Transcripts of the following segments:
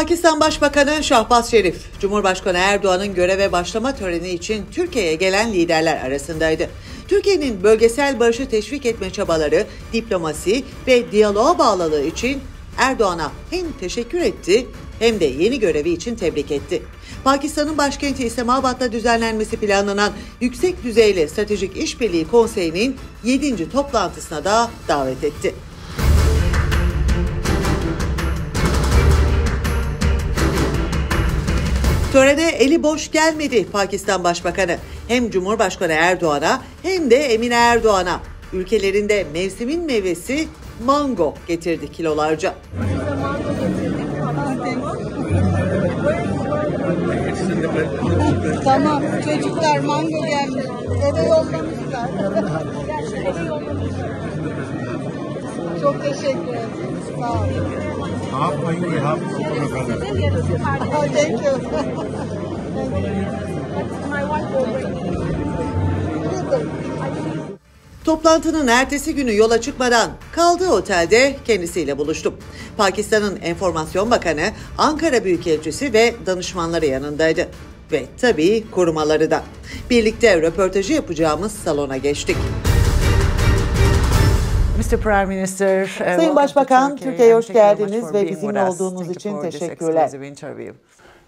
Pakistan Başbakanı Şahbaz Şerif, Cumhurbaşkanı Erdoğan'ın göreve başlama töreni için Türkiye'ye gelen liderler arasındaydı. Türkiye'nin bölgesel barışı teşvik etme çabaları, diplomasi ve diyaloğa bağlılığı için Erdoğan'a hem teşekkür etti hem de yeni görevi için tebrik etti. Pakistan'ın başkenti İslamabad'da düzenlenmesi planlanan Yüksek Düzeyli Stratejik İşbirliği Konseyi'nin 7. toplantısına da davet etti. Törene eli boş gelmedi Pakistan Başbakanı. Hem Cumhurbaşkanı Erdoğan'a hem de Emine Erdoğan'a ülkelerinde mevsimin meyvesi mango getirdi kilolarca. Tamam çocuklar mango gelmiş. Eve yollamışlar. Çok teşekkür ederim. Sağ olun half for you and half for your brother. thank you. My wife Toplantının ertesi günü yola çıkmadan kaldığı otelde kendisiyle buluştum. Pakistan'ın Enformasyon Bakanı, Ankara Büyükelçisi ve danışmanları yanındaydı. Ve tabii korumaları da. Birlikte röportajı yapacağımız salona geçtik. Mr. Prime Minister, uh, Sayın Başbakan, Türkiye'ye hoş geldiniz ve bizim olduğunuz için teşekkürler.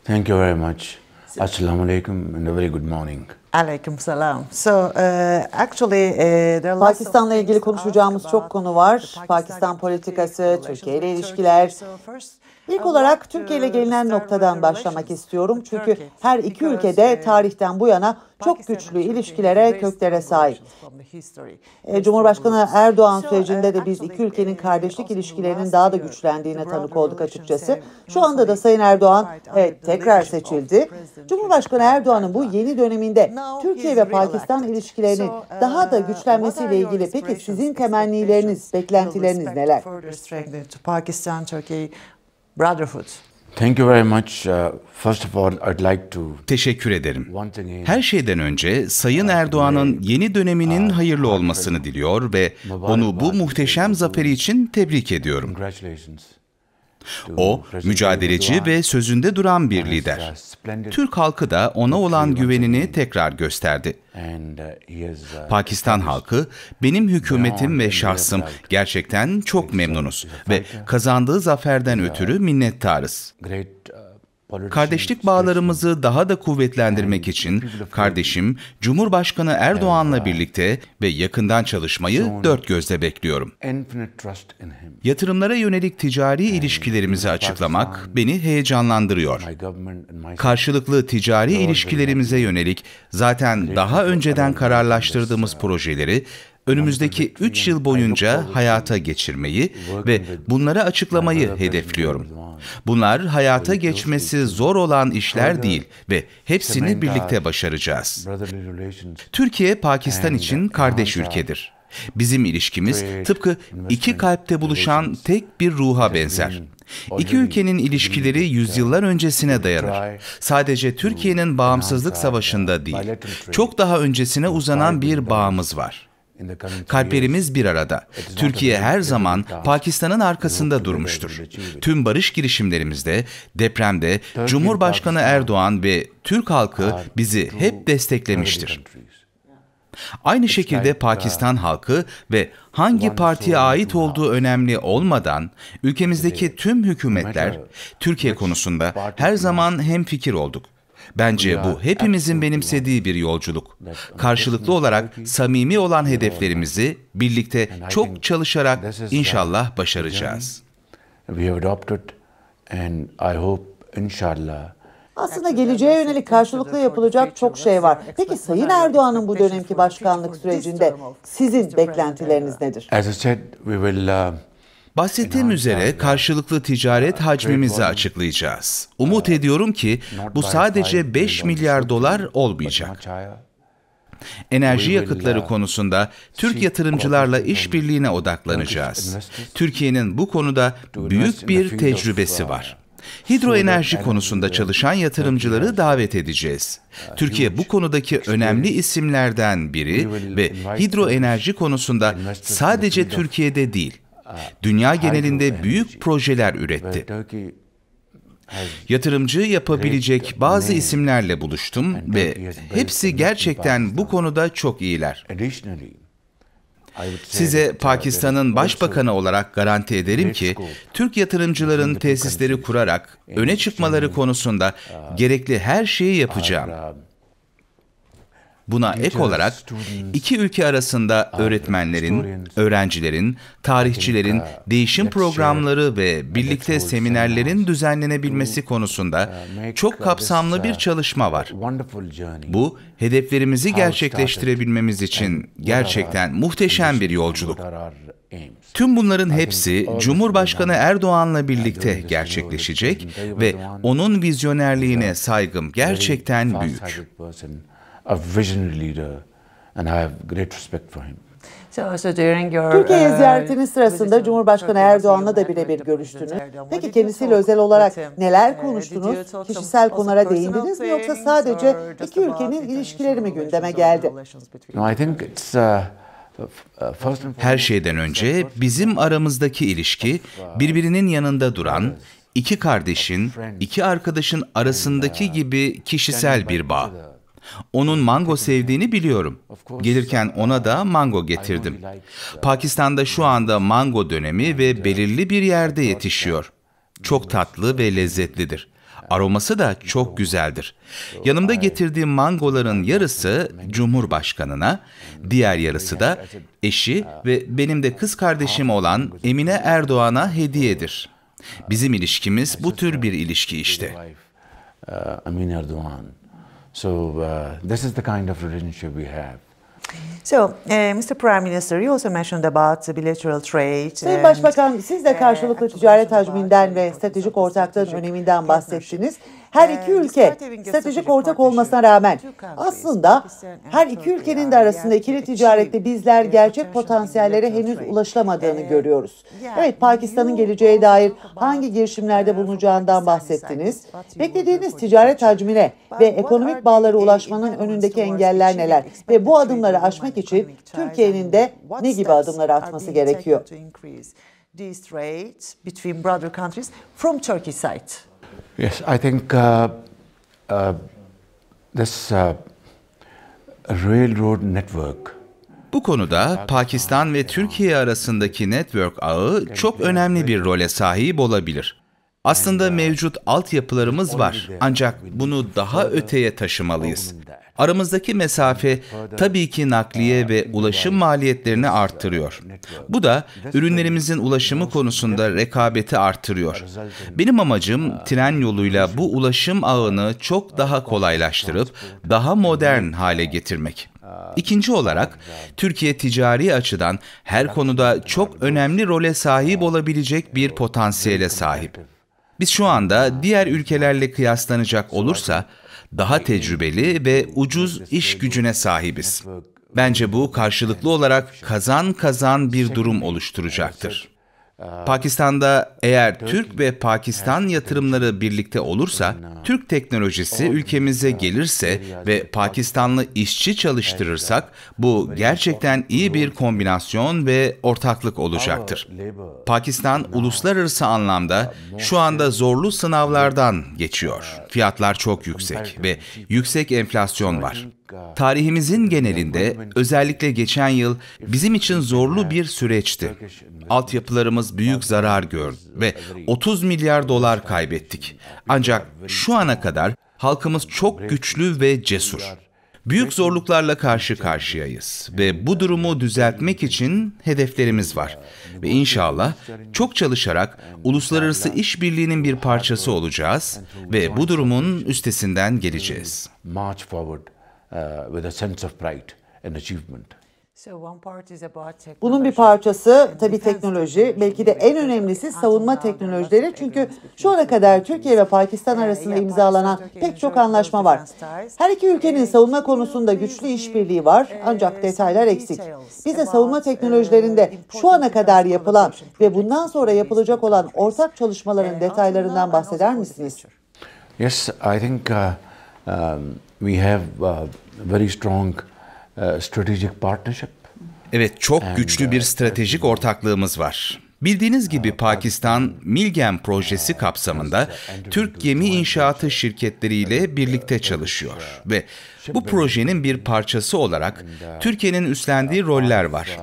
Thank you very much. Assalamu alaikum and a very good morning. Aleyküm selam. So, uh, actually, uh, there Pakistan'la ilgili konuşacağımız çok konu var. Pakistan politikası, Türkiye ile ilişkiler. İlk olarak Türkiye ile gelinen noktadan başlamak istiyorum. Çünkü her iki ülkede uh, tarihten bu yana çok güçlü ilişkilere, köklere sahip. E, Cumhurbaşkanı Erdoğan sürecinde de uh, biz iki ülkenin uh, kardeşlik ilişkilerinin daha da güçlendiğine tanık olduk açıkçası. Şu anda da Sayın Erdoğan evet, tekrar seçildi. Cumhurbaşkanı Erdoğan'ın bu yeni döneminde Türkiye ve Pakistan ilişkilerinin uh, daha da güçlenmesiyle ilgili peki sizin temennileriniz, beklentileriniz neler? Pakistan Türkiye Brotherhood. Thank you very much. Uh, first of all, I'd like to Teşekkür ederim. Her şeyden önce Sayın uh, Erdoğan'ın uh, yeni döneminin hayırlı olmasını diliyor ve onu bu muhteşem zaferi için tebrik ediyorum. Congratulations. O, mücadeleci ve sözünde duran bir lider. Türk halkı da ona olan güvenini tekrar gösterdi. Uh, uh, Pakistan halkı, benim hükümetim ve şahsım gerçekten çok memnunuz ve kazandığı zaferden uh, ötürü minnettarız. Kardeşlik bağlarımızı daha da kuvvetlendirmek için kardeşim Cumhurbaşkanı Erdoğan'la birlikte ve yakından çalışmayı dört gözle bekliyorum. Yatırımlara yönelik ticari ilişkilerimizi açıklamak beni heyecanlandırıyor. Karşılıklı ticari ilişkilerimize yönelik zaten daha önceden kararlaştırdığımız projeleri önümüzdeki 3 yıl boyunca hayata geçirmeyi ve bunlara açıklamayı hedefliyorum. Bunlar hayata geçmesi zor olan işler değil ve hepsini birlikte başaracağız. Türkiye, Pakistan için kardeş ülkedir. Bizim ilişkimiz tıpkı iki kalpte buluşan tek bir ruha benzer. İki ülkenin ilişkileri yüzyıllar öncesine dayanır. Sadece Türkiye'nin bağımsızlık savaşında değil, çok daha öncesine uzanan bir bağımız var. Kalplerimiz bir arada. Türkiye her zaman Pakistan'ın arkasında durmuştur. Tüm barış girişimlerimizde, depremde Cumhurbaşkanı Erdoğan ve Türk halkı bizi hep desteklemiştir. Aynı şekilde uh, Pakistan halkı ve hangi partiye ait olduğu önemli olmadan ülkemizdeki tüm hükümetler Türkiye konusunda her zaman hem fikir olduk. Bence bu hepimizin benimsediği bir yolculuk. Karşılıklı olarak samimi olan hedeflerimizi birlikte çok çalışarak inşallah başaracağız. Aslında geleceğe yönelik karşılıklı yapılacak çok şey var. Peki Sayın Erdoğan'ın bu dönemki başkanlık sürecinde sizin beklentileriniz nedir? As I said, we will, uh... Bahsettiğim üzere karşılıklı ticaret hacmimizi açıklayacağız. Umut ediyorum ki bu sadece 5 milyar dolar olmayacak. Enerji yakıtları uh, konusunda Türk yatırımcılarla işbirliğine odaklanacağız. Türkiye'nin bu konuda büyük bir tecrübesi var. Hidroenerji konusunda çalışan uh, yatırımcıları davet edeceğiz. Türkiye bu konudaki önemli isimlerden biri ve hidroenerji konusunda sadece Türkiye'de değil, dünya genelinde büyük projeler üretti. Yatırımcı yapabilecek bazı isimlerle buluştum ve hepsi gerçekten bu konuda çok iyiler. Size uh, Pakistan'ın başbakanı olarak garanti ederim ki Türk yatırımcıların tesisleri kurarak öne çıkmaları konusunda uh, gerekli her şeyi yapacağım. Buna ek olarak iki ülke arasında öğretmenlerin, öğrencilerin, tarihçilerin uh, değişim programları ve birlikte seminerlerin düzenlenebilmesi uh, konusunda çok uh, kapsamlı bir çalışma var. Bu hedeflerimizi gerçekleştirebilmemiz için gerçekten muhteşem bir yolculuk. Tüm bunların hepsi Cumhurbaşkanı Erdoğan'la birlikte gerçekleşecek ve onun vizyonerliğine saygım gerçekten büyük a visionary leader and I have great respect for him. Türkiye uh, ziyaretiniz sırasında Cumhurbaşkanı Erdoğan'la da birebir görüştünüz. Peki kendisiyle özel olarak neler e, konuştunuz? Kişisel konulara değindiniz mi yoksa sadece uh, iki ülkenin ilişkileri mi gündeme geldi? Uh, her şeyden önce bizim aramızdaki ilişki birbirinin yanında duran, iki kardeşin, iki arkadaşın arasındaki gibi kişisel bir bağ. Onun mango sevdiğini biliyorum. Gelirken ona da mango getirdim. Uh, Pakistan'da şu anda mango dönemi ve uh, belirli bir yerde yetişiyor. Çok tatlı ve lezzetlidir. Uh, Aroması da çok güzeldir. Yanımda getirdiğim mangoların yarısı Cumhurbaşkanına, diğer yarısı da eşi ve benim de kız kardeşim olan Emine Erdoğan'a hediyedir. Bizim ilişkimiz bu tür bir ilişki işte. Amin Erdoğan. So uh, this is the kind of relationship we have. So, uh, Mr. Prime Minister, you also mentioned about the bilateral trade. Sayın Başbakan, siz de uh, karşılıklı ticaret hacminden ve stratejik ortaklığın öneminden bahsettiniz. Her ee, iki ülke stratejik ortak olmasına rağmen aslında her iki ülkenin de arasında ikili ticarette şey, bizler e, gerçek potansiyellere henüz ulaşılamadığını ee, görüyoruz. Evet Pakistan'ın geleceğe dair hangi girişimlerde e, bulunacağından bahsettiniz. Beklediğiniz ticaret hacmine ve ekonomik bağlara ulaşmanın önündeki engeller neler ve bu adımları aşmak için Türkiye'nin de ne gibi adımlar atması gerekiyor? these trade between brother countries from Turkey side. Yes, I think uh, uh, this uh, railroad network bu konuda Pakistan ve Türkiye arasındaki network ağı çok önemli bir role sahip olabilir. Aslında uh, mevcut altyapılarımız var ancak bunu daha öteye taşımalıyız. Aramızdaki mesafe tabii ki nakliye ve ulaşım maliyetlerini arttırıyor. Bu da ürünlerimizin ulaşımı konusunda rekabeti arttırıyor. Benim amacım uh, tren yoluyla bu ulaşım ağını uh, çok daha kolaylaştırıp daha modern hale getirmek. İkinci olarak Türkiye ticari açıdan her konuda çok önemli role sahip olabilecek bir potansiyele sahip. Biz şu anda diğer ülkelerle kıyaslanacak olursa daha tecrübeli ve ucuz iş gücüne sahibiz. Bence bu karşılıklı olarak kazan kazan bir durum oluşturacaktır. Pakistan'da eğer Türk ve Pakistan yatırımları birlikte olursa, Türk teknolojisi ülkemize gelirse ve Pakistanlı işçi çalıştırırsak bu gerçekten iyi bir kombinasyon ve ortaklık olacaktır. Pakistan uluslararası anlamda şu anda zorlu sınavlardan geçiyor. Fiyatlar çok yüksek ve yüksek enflasyon var. Tarihimizin genelinde özellikle geçen yıl bizim için zorlu bir süreçti. Altyapılarımız büyük zarar gördü ve 30 milyar dolar kaybettik. Ancak şu ana kadar halkımız çok güçlü ve cesur. Büyük zorluklarla karşı karşıyayız ve bu durumu düzeltmek için hedeflerimiz var. Ve inşallah çok çalışarak uluslararası işbirliğinin bir parçası olacağız ve bu durumun üstesinden geleceğiz. Uh, with a sense of pride and achievement. Bunun bir parçası tabii teknoloji, belki de en önemlisi savunma teknolojileri. Çünkü şu ana kadar Türkiye ve Pakistan arasında imzalanan pek çok anlaşma var. Her iki ülkenin savunma konusunda güçlü işbirliği var ancak detaylar eksik. Biz de savunma teknolojilerinde şu ana kadar yapılan ve bundan sonra yapılacak olan ortak çalışmaların detaylarından bahseder misiniz? Yes, I think uh, um, we have uh, very strong uh, strategic partnership. Evet, çok güçlü bir uh, stratejik ortaklığımız var. Bildiğiniz gibi uh, Pakistan Milgem projesi kapsamında Türk gemi inşaatı şirketleriyle birlikte çalışıyor ve bu projenin bir parçası olarak Türkiye'nin üstlendiği roller var.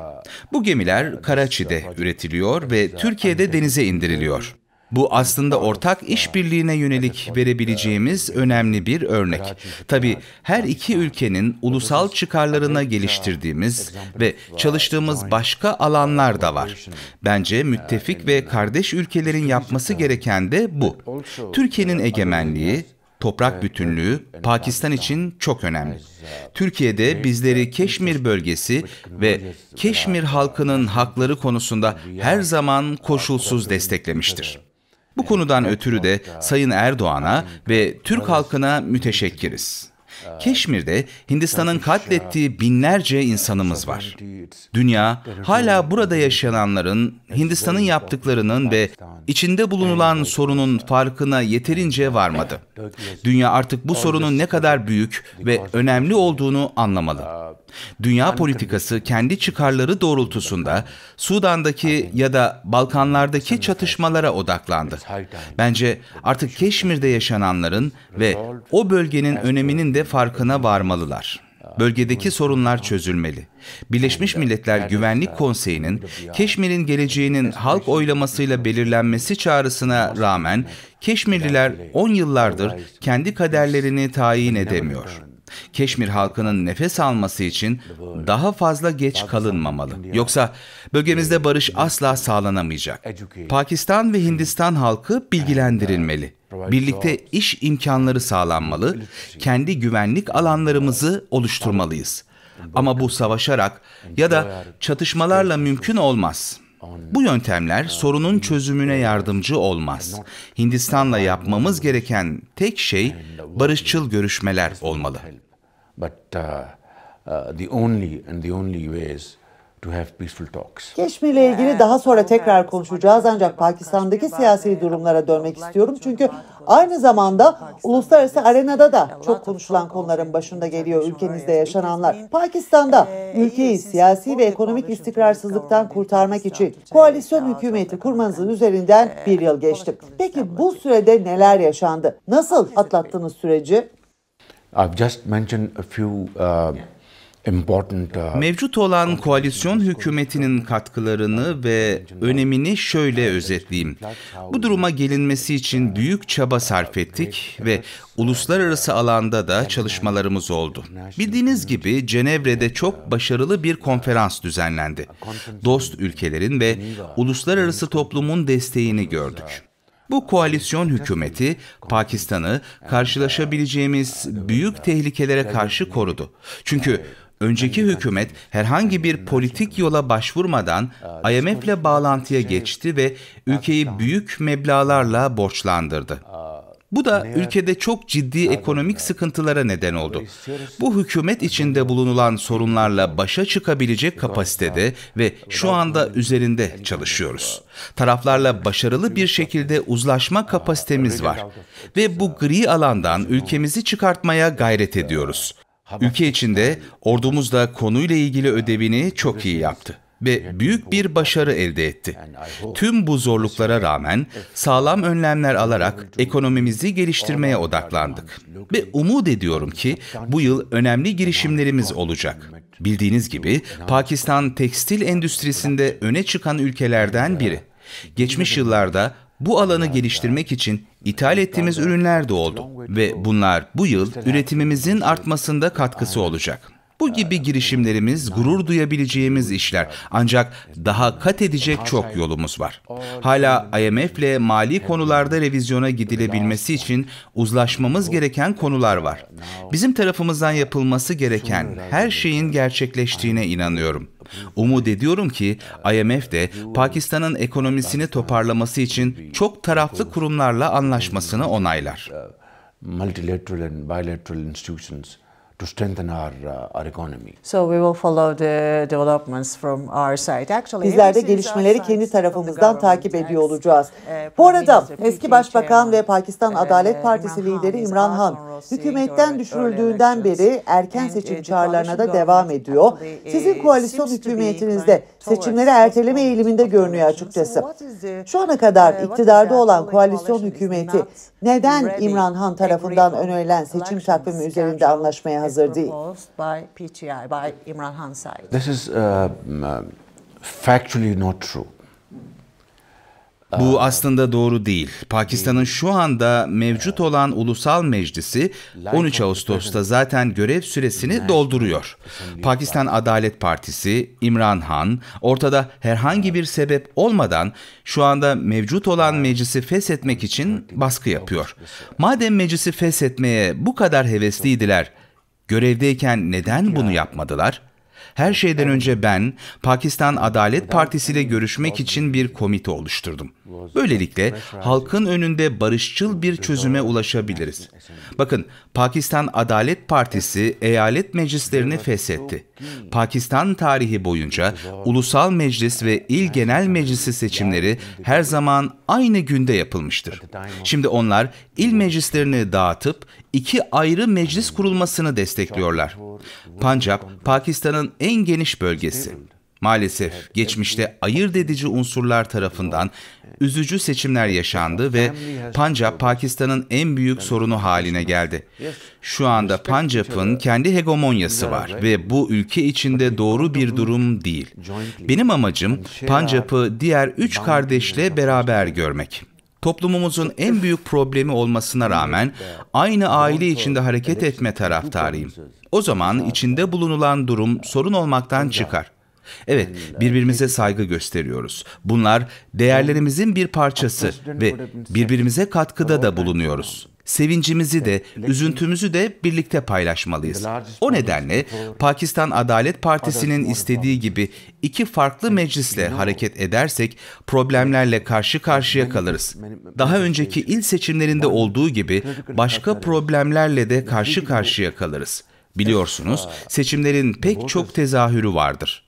Bu gemiler Karaçi'de üretiliyor ve Türkiye'de denize indiriliyor. Bu aslında ortak işbirliğine yönelik verebileceğimiz önemli bir örnek. Tabii her iki ülkenin ulusal çıkarlarına geliştirdiğimiz ve çalıştığımız başka alanlar da var. Bence müttefik ve kardeş ülkelerin yapması gereken de bu. Türkiye'nin egemenliği, toprak bütünlüğü Pakistan için çok önemli. Türkiye'de bizleri Keşmir bölgesi ve Keşmir halkının hakları konusunda her zaman koşulsuz desteklemiştir. Bu konudan ötürü de Sayın Erdoğan'a ve Türk halkına müteşekkiriz. Keşmir'de Hindistan'ın katlettiği binlerce insanımız var. Dünya hala burada yaşananların, Hindistan'ın yaptıklarının ve içinde bulunulan sorunun farkına yeterince varmadı. Dünya artık bu sorunun ne kadar büyük ve önemli olduğunu anlamalı. Dünya politikası kendi çıkarları doğrultusunda Sudan'daki ya da Balkanlardaki çatışmalara odaklandı. Bence artık Keşmir'de yaşananların ve o bölgenin öneminin de farkına varmalılar. Bölgedeki sorunlar çözülmeli. Birleşmiş Milletler Güvenlik Konseyi'nin Keşmir'in geleceğinin halk oylamasıyla belirlenmesi çağrısına rağmen Keşmirliler 10 yıllardır kendi kaderlerini tayin edemiyor. Keşmir halkının nefes alması için daha fazla geç kalınmamalı. Yoksa bölgemizde ee, barış asla sağlanamayacak. Pakistan ve Hindistan halkı uh, bilgilendirilmeli. Birlikte iş imkanları sağlanmalı, kendi güvenlik alanlarımızı oluşturmalıyız. Ama bu savaşarak ya da çatışmalarla mümkün olmaz.'' Bu yöntemler sorunun çözümüne yardımcı olmaz. Hindistan'la yapmamız gereken tek şey barışçıl görüşmeler olmalı. But uh, uh, the only and the only way is to have Keşmir'le ee, ilgili daha sonra tekrar konuşacağız ancak Pakistan'daki siyasi durumlara dönmek istiyorum. Çünkü aynı zamanda uluslararası arenada da çok konuşulan konuların başında geliyor ülkenizde yaşananlar. E, Pakistan'da e, ülkeyi siyasi ve ekonomik istikrarsızlıktan kurtarmak için koalisyon hükümeti kurmanızın üzerinden bir yıl geçti. Peki bu sürede neler yaşandı? Nasıl atlattınız süreci? I've just mentioned a few uh, Uh, Mevcut olan koalisyon hükümetinin katkılarını ve önemini şöyle özetleyeyim. Bu duruma gelinmesi için büyük çaba sarf ettik ve uluslararası alanda da çalışmalarımız oldu. Bildiğiniz gibi Cenevre'de çok başarılı bir konferans düzenlendi. Dost ülkelerin ve uluslararası toplumun desteğini gördük. Bu koalisyon hükümeti Pakistan'ı karşılaşabileceğimiz büyük tehlikelere karşı korudu. Çünkü Önceki hükümet herhangi bir politik yola başvurmadan IMF'le bağlantıya geçti ve ülkeyi büyük meblalarla borçlandırdı. Bu da ülkede çok ciddi ekonomik sıkıntılara neden oldu. Bu hükümet içinde bulunulan sorunlarla başa çıkabilecek kapasitede ve şu anda üzerinde çalışıyoruz. Taraflarla başarılı bir şekilde uzlaşma kapasitemiz var ve bu gri alandan ülkemizi çıkartmaya gayret ediyoruz. Ülke içinde ordumuz da konuyla ilgili ödevini çok iyi şey yaptı ve büyük bir başarı elde etti. Tüm bu zorluklara rağmen sağlam önlemler alarak ekonomimizi geliştirmeye odaklandık. Ve umut ediyorum ki bu yıl önemli girişimlerimiz olacak. Bildiğiniz gibi Pakistan tekstil endüstrisinde öne çıkan ülkelerden biri. Geçmiş yıllarda bu alanı geliştirmek için ithal ettiğimiz ürünler de oldu ve bunlar bu yıl üretimimizin artmasında katkısı olacak. Bu gibi girişimlerimiz gurur duyabileceğimiz işler. Ancak daha kat edecek çok yolumuz var. Hala IMF'le mali konularda revizyona gidilebilmesi için uzlaşmamız gereken konular var. Bizim tarafımızdan yapılması gereken her şeyin gerçekleştiğine inanıyorum. Umut ediyorum ki IMF de Pakistan'ın ekonomisini toparlaması için çok taraflı kurumlarla anlaşmasını onaylar. Multilateral and bilateral institutions to strengthen our, uh, our economy. So we will follow the developments from our side. Actually, Bizler de gelişmeleri kendi tarafımızdan takip ediyor olacağız. Uh, Bu arada eski Başbakan ve Pakistan uh, Adalet Partisi lideri İmran Han hükümetten düşürüldüğünden beri erken uh, seçim çağrılarına da devam ediyor. Sizin koalisyon hükümetinizde seçimleri erteleme eğiliminde görünüyor açıkçası. Şu ana kadar iktidarda olan koalisyon hükümeti neden İmran Han tarafından önerilen seçim takvimi üzerinde anlaşmaya hazır değil. By PTI, by Imran Han Said. This is uh, uh, factually not true. Bu aslında doğru değil. Pakistan'ın şu anda mevcut olan ulusal meclisi 13 Ağustos'ta zaten görev süresini dolduruyor. Pakistan Adalet Partisi, İmran Han ortada herhangi bir sebep olmadan şu anda mevcut olan meclisi feshetmek için baskı yapıyor. Madem meclisi feshetmeye bu kadar hevesliydiler, Görevdeyken neden bunu yapmadılar? Her şeyden önce ben Pakistan Adalet Partisi ile görüşmek için bir komite oluşturdum. Böylelikle halkın önünde barışçıl bir çözüme ulaşabiliriz. Bakın Pakistan Adalet Partisi eyalet meclislerini feshetti. Pakistan tarihi boyunca ulusal meclis ve il şey genel meclisi seçimleri her şey zaman aynı günde yapılmıştır. Şimdi onlar il meclislerini dağıtıp iki ayrı meclis kurulmasını destekliyorlar. Pancap, Pakistan'ın en geniş bölgesi. Maalesef geçmişte ayırt edici unsurlar tarafından üzücü seçimler yaşandı ve Pancap Pakistan'ın en büyük sorunu haline geldi. Şu anda Pancap'ın kendi hegemonyası var ve bu ülke içinde doğru bir durum değil. Benim amacım Pancap'ı diğer üç kardeşle beraber görmek toplumumuzun en büyük problemi olmasına rağmen aynı aile içinde hareket etme taraftarıyım. O zaman içinde bulunulan durum sorun olmaktan çıkar. Evet, birbirimize saygı gösteriyoruz. Bunlar değerlerimizin bir parçası ve birbirimize katkıda da bulunuyoruz. Sevincimizi de, üzüntümüzü de birlikte paylaşmalıyız. O nedenle Pakistan Adalet Partisi'nin istediği gibi iki farklı meclisle hareket edersek problemlerle karşı karşıya kalırız. Daha önceki il seçimlerinde olduğu gibi başka problemlerle de karşı karşıya kalırız. Biliyorsunuz seçimlerin pek çok tezahürü vardır.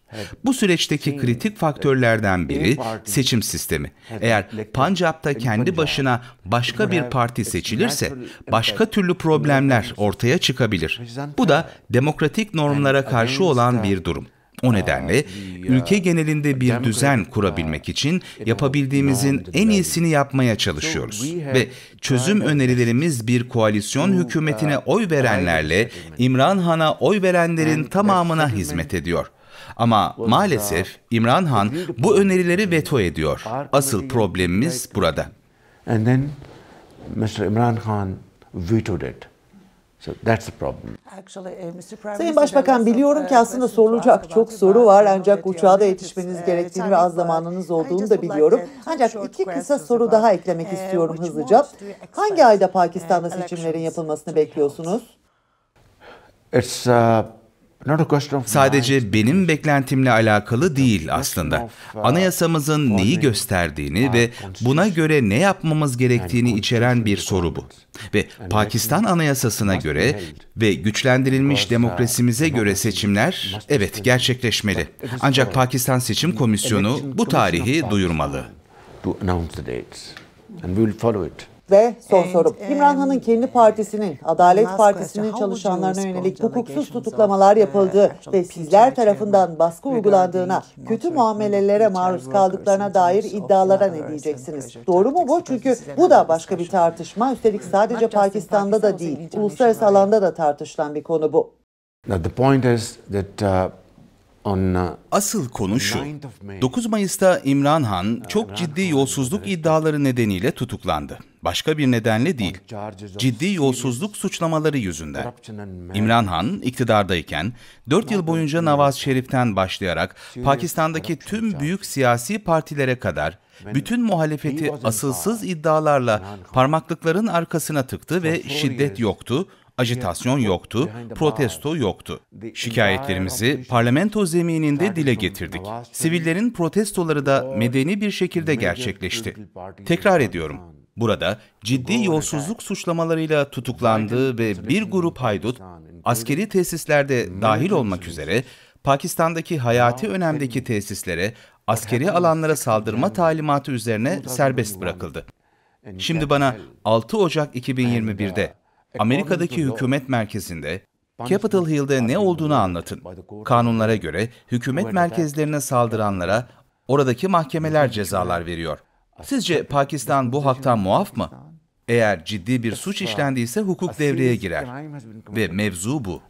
Bu süreçteki kritik e, faktörlerden biri seçim sistemi. Eğer Pancap'ta kendi başına başka bir parti seçilirse başka türlü problemler ortaya çıkabilir. Bu da demokratik normlara karşı olan bir durum. O nedenle ülke genelinde bir düzen kurabilmek için yapabildiğimizin en iyisini yapmaya çalışıyoruz. Ve çözüm önerilerimiz bir koalisyon hükümetine oy verenlerle İmran Han'a oy verenlerin tamamına hizmet ediyor. Ama maalesef İmran Han bu önerileri veto ediyor. Asıl problemimiz burada. And then Mr. İmran Khan vetoed it. So that's the problem. Eh, Sayın Başbakan biliyorum ki aslında sorulacak çok soru var ancak uçağa da yetişmeniz eh, gerektiğini ve az zamanınız olduğunu da biliyorum. Ancak iki kısa soru daha eklemek eh, istiyorum hızlıca. Hangi ayda Pakistan'da seçimlerin yapılmasını bekliyorsunuz? It's uh, sadece benim beklentimle alakalı değil aslında. Uh, Anayasamızın neyi gösterdiğini ve buna göre ne yapmamız gerektiğini içeren bir soru bu. Ve Pakistan Anayasası'na göre ve güçlendirilmiş uh, demokrasimize göre seçimler evet gerçekleşmeli. Ancak Pakistan Seçim Komisyonu bu tarihi duyurmalı. And we will follow it. Ve son sorum. İmran Han'ın kendi partisinin, Adalet Partisi'nin çalışanlarına yönelik hukuksuz tutuklamalar yapıldığı ve sizler tarafından baskı uygulandığına, kötü muamelelere maruz kaldıklarına dair iddialara ne diyeceksiniz? Doğru mu bu? Çünkü bu da başka bir tartışma. Üstelik sadece Pakistan'da da değil, uluslararası alanda da tartışılan bir konu bu. Now the point is that uh, Asıl konu şu. 9 Mayıs'ta İmran Han çok ciddi yolsuzluk iddiaları nedeniyle tutuklandı. Başka bir nedenle değil. Ciddi yolsuzluk suçlamaları yüzünden. İmran Han iktidardayken 4 yıl boyunca Nawaz Şerif'ten başlayarak Pakistan'daki tüm büyük siyasi partilere kadar bütün muhalefeti asılsız iddialarla parmaklıkların arkasına tıktı ve şiddet yoktu, ajitasyon yoktu, protesto yoktu. Şikayetlerimizi parlamento zemininde dile getirdik. Sivillerin protestoları da medeni bir şekilde gerçekleşti. Tekrar ediyorum, Burada ciddi yolsuzluk suçlamalarıyla tutuklandığı ve bir grup haydut askeri tesislerde dahil olmak üzere Pakistan'daki hayati önemdeki tesislere, askeri alanlara saldırma talimatı üzerine serbest bırakıldı. Şimdi bana 6 Ocak 2021'de Amerika'daki hükümet merkezinde Capitol Hill'de ne olduğunu anlatın. Kanunlara göre hükümet merkezlerine saldıranlara oradaki mahkemeler cezalar veriyor. Sizce Pakistan bu haktan muaf mı? Eğer ciddi bir suç işlendiyse hukuk devreye girer. Ve mevzu bu.